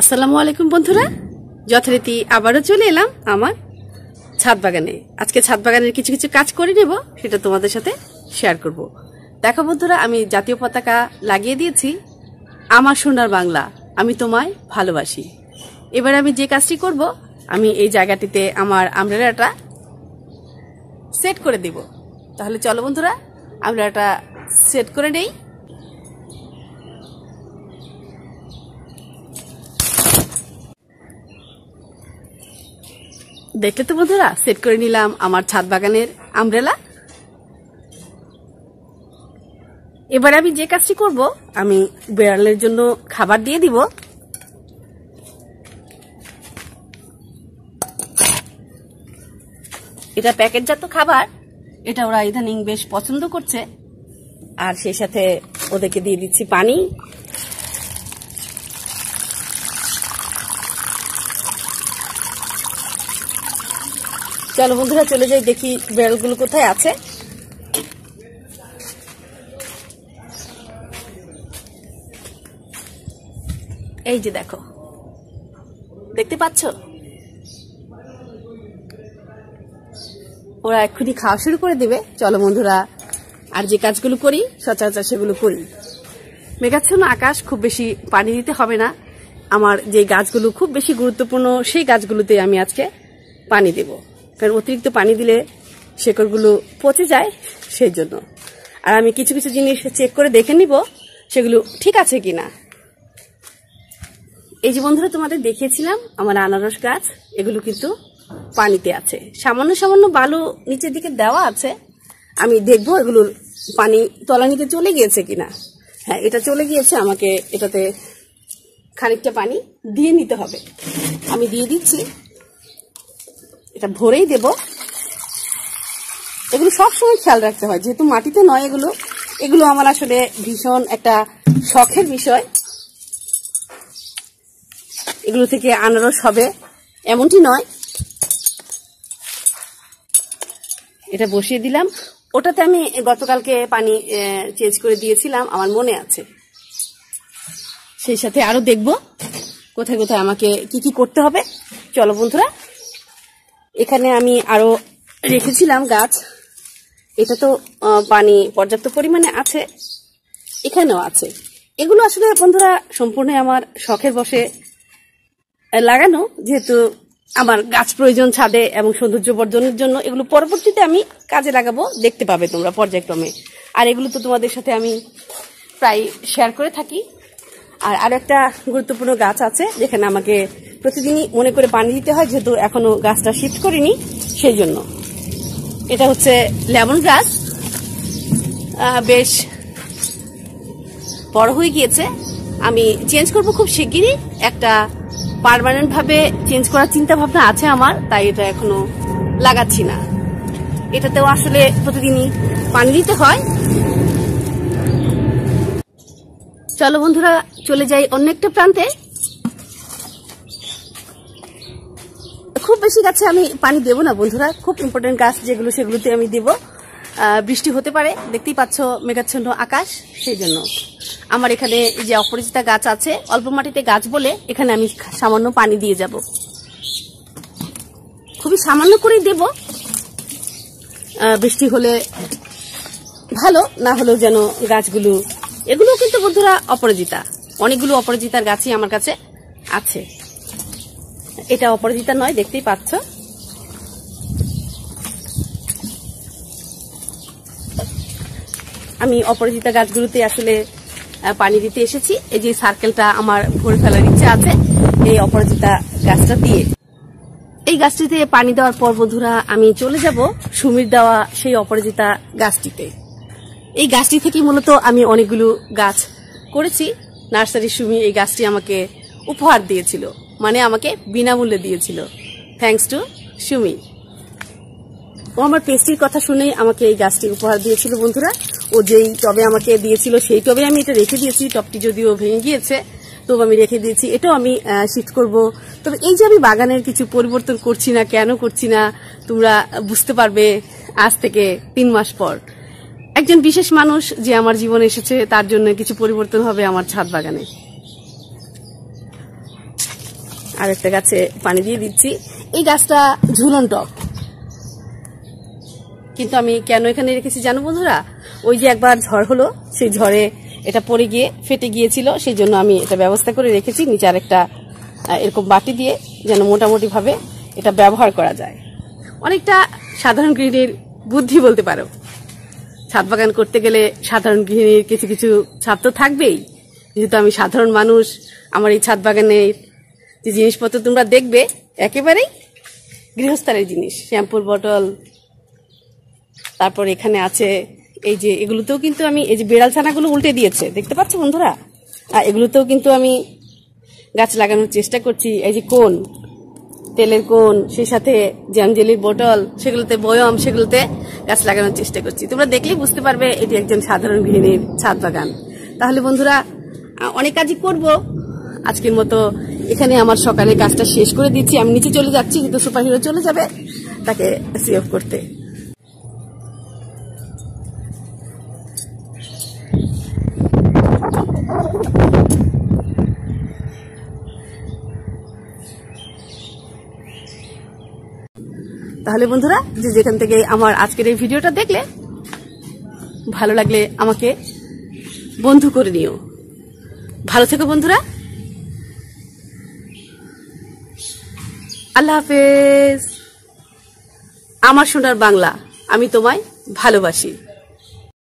আসসালামু আলাইকুম বন্ধুরা যথারীতি আবারও চলে এলাম আমার ছাদ বাগানে আজকে ছাদ বাগানের কিছু কিছু কাজ করে নেব সেটা তোমাদের সাথে শেয়ার করব। দেখো বন্ধুরা আমি জাতীয় পতাকা লাগিয়ে দিয়েছি আমার সোনার বাংলা আমি তোমায় ভালোবাসি এবার আমি যে কাজটি করব আমি এই জায়গাটিতে আমার আমরেলাটা সেট করে দিব তাহলে চলো বন্ধুরা আমরেলাটা সেট করে নেই দেখলে তো বন্ধুরা সেট করে নিলাম আমার ছাদ বাগানের আমব্রেলা এবার আমি যে কাজটি করব আমি বিড়ালের জন্য খাবার দিয়ে দিব এটা প্যাকেটজাত খাবার এটা ওরা ইদানিং বেশ পছন্দ করছে আর সেই সাথে ওদেরকে দিয়ে দিচ্ছি পানি চলো বন্ধুরা চলে যাই দেখি বেড়ালগুলো কোথায় আছে এই যে দেখো দেখতে পাচ্ছ ওরা এক্ষুনি খাওয়া শুরু করে দিবে চলো বন্ধুরা আর যে কাজগুলো করি সচরাচর সেগুলো করি মেঘাচ্ছন্ন আকাশ খুব বেশি পানি দিতে হবে না আমার যে গাছগুলো খুব বেশি গুরুত্বপূর্ণ সেই গাছগুলোতে আমি আজকে পানি দেবো কারণ অতিরিক্ত পানি দিলে শেকড়গুলো পচে যায় সেই জন্য আর আমি কিছু কিছু জিনিস চেক করে দেখে নিব সেগুলো ঠিক আছে কি না এই যে বন্ধুরা তোমাদের দেখিয়েছিলাম আমার আনারস গাছ এগুলো কিন্তু পানিতে আছে সামান্য সামান্য বালু নিচের দিকে দেওয়া আছে আমি দেখব এগুলোর পানি তলা নিতে চলে গিয়েছে কিনা হ্যাঁ এটা চলে গিয়েছে আমাকে এটাতে খানিকটা পানি দিয়ে নিতে হবে আমি দিয়ে দিচ্ছি এটা ভরেই দেব এগুলো সবসময় খেয়াল রাখতে হয় যেহেতু মাটিতে নয় এগুলো এগুলো আমার আসলে ভীষণ একটা শখের বিষয় এগুলো থেকে আনারস হবে এমনটি নয় এটা বসিয়ে দিলাম ওটাতে আমি গতকালকে পানি চেঞ্জ করে দিয়েছিলাম আমার মনে আছে সেই সাথে আরও দেখব কোথায় কোথায় আমাকে কি কি করতে হবে চলো বন্ধুরা এখানে আমি আরও রেখেছিলাম গাছ এটা তো পানি পর্যাপ্ত পরিমাণে আছে এখানেও আছে এগুলো আসলে বন্ধুরা সম্পূর্ণ আমার শখের বসে লাগানো যেহেতু আমার গাছ প্রয়োজন ছাদে এবং সৌন্দর্য বর্জনের জন্য এগুলো পরবর্তীতে আমি কাজে লাগাবো দেখতে পাবে তোমরা পর্যায়ক্রমে আর এগুলো তো তোমাদের সাথে আমি প্রায় শেয়ার করে থাকি আর আরেকটা একটা গুরুত্বপূর্ণ গাছ আছে যেখানে আমাকে প্রতিদিনই মনে করে পানি দিতে হয় যেহেতু এখনো গাছটা শিফট করিনি সেই জন্য এটা হচ্ছে লেমন গ্রাস বেশ বড় হয়ে গিয়েছে আমি চেঞ্জ করব খুব শিগগিরই একটা পারমানেন্ট ভাবে চেঞ্জ করার চিন্তা ভাবনা আছে আমার তাই এটা এখনো লাগাচ্ছি না এটাতেও আসলে প্রতিদিনই পানি দিতে হয় চলো বন্ধুরা চলে যাই অন্য একটা প্রান্তে খুব বেশি গাছে আমি পানি দেব না বন্ধুরা খুব ইম্পর্টেন্ট গাছ যেগুলো সেগুলোতে আমি দেব বৃষ্টি হতে পারে দেখতেই পাচ্ছ মেঘাচ্ছন্ন আকাশ সেই জন্য আমার এখানে যে অপরিচিতা গাছ আছে অল্প মাটিতে গাছ বলে এখানে আমি সামান্য পানি দিয়ে যাব খুবই সামান্য করেই দেব বৃষ্টি হলে ভালো না হলেও যেন গাছগুলো এগুলো কিন্তু বন্ধুরা অপরাজিতা অনেকগুলো অপরাজিতার গাছই আমার কাছে আছে এটা অপরাজিতা নয় দেখতেই পাচ্ছ আমি অপরাজিতা গাছগুলোতে আসলে পানি দিতে এসেছি এই যে সার্কেলটা আমার ভরে ফেলার ইচ্ছে আছে এই অপরাজিতা গাছটা দিয়ে এই গাছটিতে পানি দেওয়ার পর বন্ধুরা আমি চলে যাব সুমির দেওয়া সেই অপরাজিতা গাছটিতে এই গাছটি থেকে মূলত আমি অনেকগুলো গাছ করেছি নার্সারি সুমি এই গাছটি আমাকে উপহার দিয়েছিল মানে আমাকে বিনামূল্যে দিয়েছিল থ্যাংকস টু সুমি ও আমার পেস্টির কথা শুনেই আমাকে এই গাছটি উপহার দিয়েছিল বন্ধুরা ও যেই টবে আমাকে দিয়েছিল সেই টবে আমি এটা রেখে দিয়েছি টবটি যদিও ভেঙে গিয়েছে তো আমি রেখে দিয়েছি এটাও আমি শিফট করব তবে এই যে আমি বাগানের কিছু পরিবর্তন করছি না কেন করছি না তোমরা বুঝতে পারবে আজ থেকে তিন মাস পর একজন বিশেষ মানুষ যে আমার জীবনে এসেছে তার জন্য কিছু পরিবর্তন হবে আমার ছাদ বাগানে আর একটা গাছে পানি দিয়ে দিচ্ছি এই গাছটা ঝুলন টক কিন্তু আমি কেন এখানে রেখেছি জানো বন্ধুরা ওই যে একবার ঝড় হলো সেই ঝড়ে এটা পড়ে গিয়ে ফেটে গিয়েছিল সেই জন্য আমি এটা ব্যবস্থা করে রেখেছি নিচে আরেকটা এরকম বাটি দিয়ে যেন মোটামুটিভাবে এটা ব্যবহার করা যায় অনেকটা সাধারণ গৃহিণীর বুদ্ধি বলতে পারো ছাদ বাগান করতে গেলে সাধারণ গৃহিণীর কিছু কিছু ছাদ তো থাকবেই যেহেতু আমি সাধারণ মানুষ আমার এই ছাদ বাগানের যে জিনিসপত্র তোমরা দেখবে একেবারেই গৃহস্থানের জিনিস শ্যাম্পুর বটল তারপর এখানে আছে এই যে এগুলোতেও কিন্তু আমি এই যে বেড়াল ছানাগুলো উল্টে দিয়েছে দেখতে পাচ্ছ বন্ধুরা আর এগুলোতেও কিন্তু আমি গাছ লাগানোর চেষ্টা করছি এই যে কোন তেলের কোন সেই সাথে জ্যামজেলির বোটল সেগুলোতে বয়ম সেগুলোতে গাছ লাগানোর চেষ্টা করছি তোমরা দেখলেই বুঝতে পারবে এটি একজন সাধারণ গৃহিণীর ছাদ বাগান তাহলে বন্ধুরা অনেক কাজই করব আজকের মতো এখানে আমার সকালে কাজটা শেষ করে দিচ্ছি আমি নিচে চলে যাচ্ছি কিন্তু সুপার হিরো চলে যাবে তাকে সেভ করতে তাহলে বন্ধুরা যে যেখান থেকে আমার আজকের এই ভিডিওটা দেখলে ভালো লাগলে আমাকে বন্ধু করে নিও ভালো থেকো বন্ধুরা আল্লাহ হাফেজ আমার সোনার বাংলা আমি তোমায় ভালোবাসি